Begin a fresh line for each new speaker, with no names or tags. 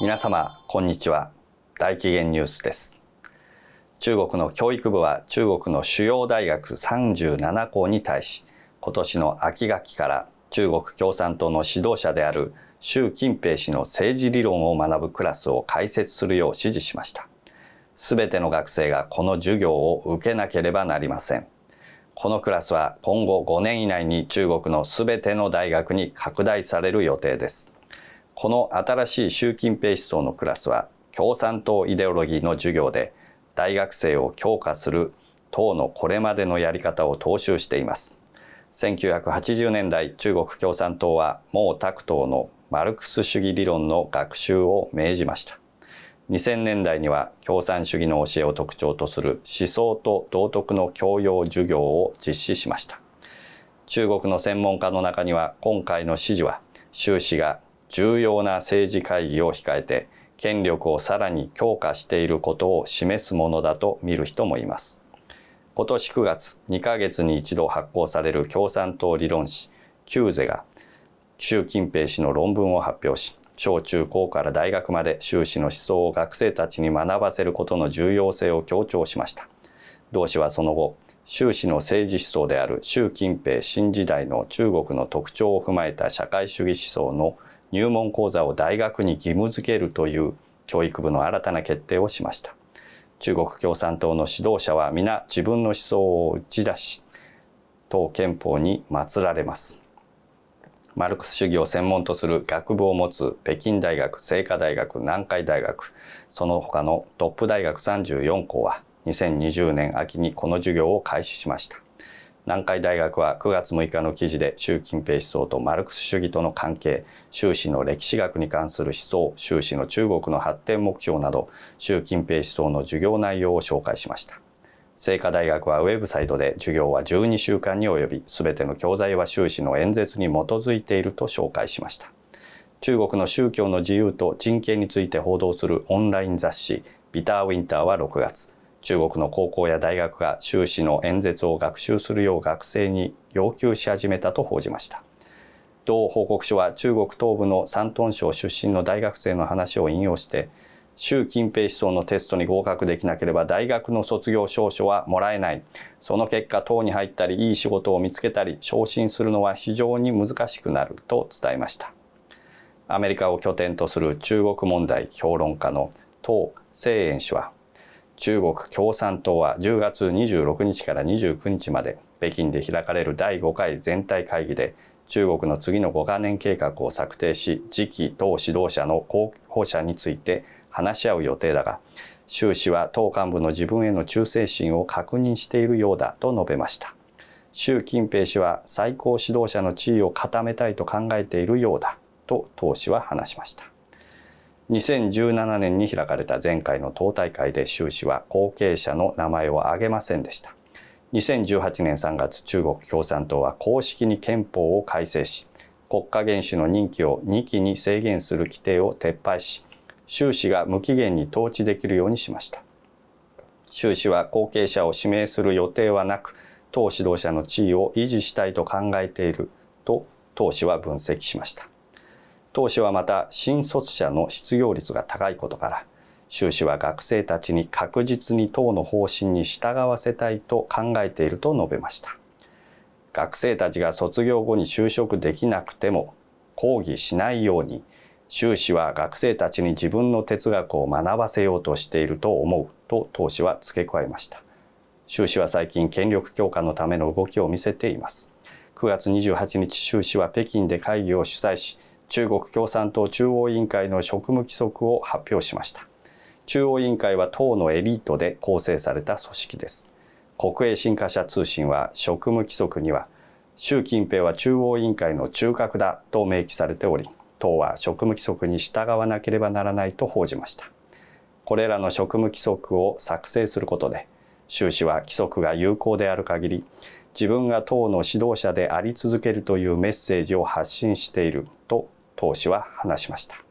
皆様こんにちは大紀元ニュースです中国の教育部は中国の主要大学37校に対し今年の秋学期から中国共産党の指導者である習近平氏の政治理論を学ぶクラスを開設するよう指示しましたすべての学生がこの授業を受けなければなりませんこのクラスは今後5年以内に中国のすべての大学に拡大される予定ですこの新しい習近平思想のクラスは共産党イデオロギーの授業で大学生を強化する党のこれまでのやり方を踏襲しています1980年代中国共産党は毛沢東のマルクス主義理論の学習を命じました2000年代には共産主義の教えを特徴とする思想と道徳の教養授業を実施しました中国の専門家の中には今回の指示は習氏が重要な政治会議を控えて権力をさらに強化していることを示すものだと見る人もいます。今年9月、2ヶ月に一度発行される共産党理論誌、キューゼが、習近平氏の論文を発表し、小中高から大学まで習氏の思想を学生たちに学ばせることの重要性を強調しました。同氏はその後、習氏の政治思想である習近平新時代の中国の特徴を踏まえた社会主義思想の入門講座を大学に義務付けるという教育部の新たな決定をしました。中国共産党の指導者は皆自分の思想を打ち出し、党憲法に祀られます。マルクス主義を専門とする学部を持つ北京大学、清華大学、南海大学、その他のトップ大学34校は2020年秋にこの授業を開始しました。南海大学は9月6日の記事で習近平思想とマルクス主義との関係習氏の歴史学に関する思想習氏の中国の発展目標など習近平思想の授業内容を紹介しました清華大学はウェブサイトで授業は12週間に及び全ての教材は習氏の演説に基づいていると紹介しました中国の宗教の自由と人権について報道するオンライン雑誌ビター・ウィンターは6月中国の高校や大学が習氏の演説を学習するよう学生に要求し始めたと報じました同報告書は中国東部の山東省出身の大学生の話を引用して習近平思想のテストに合格できなければ大学の卒業証書はもらえないその結果党に入ったりいい仕事を見つけたり昇進するのは非常に難しくなると伝えましたアメリカを拠点とする中国問題評論家の唐清炎氏は中国共産党は10月26日から29日まで北京で開かれる第5回全体会議で中国の次の5か年計画を策定し次期党指導者の候補者について話し合う予定だが習氏は党幹部の自分への忠誠心を確認しているようだと述べました習近平氏は最高指導者の地位を固めたいと考えているようだと党氏は話しました2017年に開かれた前回の党大会で習氏は後継者の名前を挙げませんでした。2018年3月、中国共産党は公式に憲法を改正し、国家元首の任期を2期に制限する規定を撤廃し、習氏が無期限に統治できるようにしました。習氏は後継者を指名する予定はなく、党指導者の地位を維持したいと考えていると、党氏は分析しました。当資はまた新卒者の失業率が高いことから習氏は学生たちに確実に党の方針に従わせたいと考えていると述べました学生たちが卒業後に就職できなくても抗議しないように習氏は学生たちに自分の哲学を学ばせようとしていると思うと投資は付け加えました習氏は最近権力強化のための動きを見せています9月28日習氏は北京で会議を主催し中国共産党中央委員会の職務規則を発表しました中央委員会は党のエリートで構成された組織です国営新華社通信は職務規則には習近平は中央委員会の中核だと明記されており党は職務規則に従わなければならないと報じましたこれらの職務規則を作成することで習氏は規則が有効である限り自分が党の指導者であり続けるというメッセージを発信していると投資は話しました。